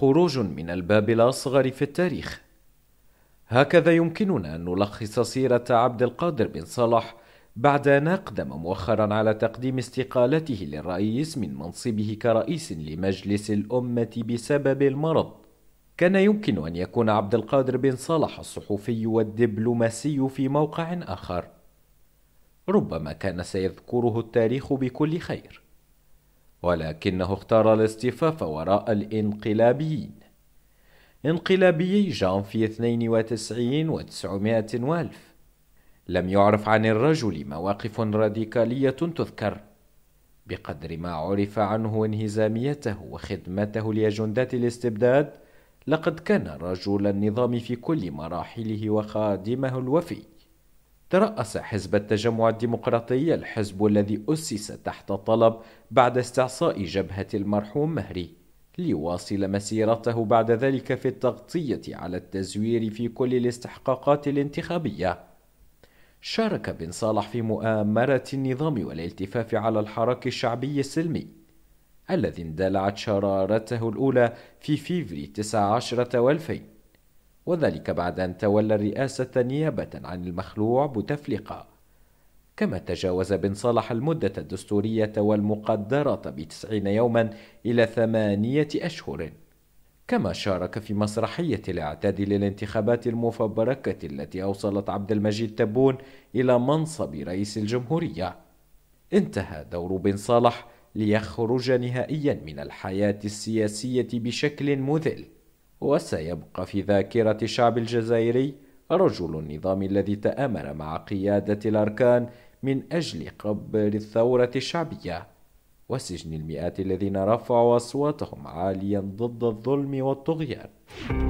خروج من الباب الأصغر في التاريخ هكذا يمكننا أن نلخص سيرة عبد القادر بن صالح بعد أن أقدم مؤخرا على تقديم استقالته للرئيس من منصبه كرئيس لمجلس الأمة بسبب المرض كان يمكن أن يكون عبد القادر بن صالح الصحفي والدبلوماسي في موقع آخر ربما كان سيذكره التاريخ بكل خير ولكنه اختار الاصطفاف وراء الانقلابيين انقلابيي جان في 92 و 900 والف لم يعرف عن الرجل مواقف راديكالية تذكر بقدر ما عرف عنه انهزاميته وخدمته لأجندات الاستبداد لقد كان رجل النظام في كل مراحله وخادمه الوفي ترأس حزب التجمع الديمقراطي الحزب الذي أسس تحت طلب بعد استعصاء جبهة المرحوم مهري ليواصل مسيرته بعد ذلك في التغطية على التزوير في كل الاستحقاقات الانتخابية. شارك بن صالح في مؤامرة النظام والالتفاف على الحراك الشعبي السلمي الذي اندلعت شرارته الأولى في فيفري 19 و2000 وذلك بعد أن تولى الرئاسة نيابة عن المخلوع بوتفليقة كما تجاوز بن صالح المدة الدستورية والمقدرة بتسعين يوما إلى ثمانية أشهر كما شارك في مسرحية الاعتاد للانتخابات المفبركة التي أوصلت عبد المجيد تبون إلى منصب رئيس الجمهورية انتهى دور بن صالح ليخرج نهائيا من الحياة السياسية بشكل مذل وسيبقى في ذاكرة الشعب الجزائري رجل النظام الذي تآمر مع قيادة الأركان من أجل قبل الثورة الشعبية وسجن المئات الذين رفعوا أصواتهم عاليا ضد الظلم والطغيان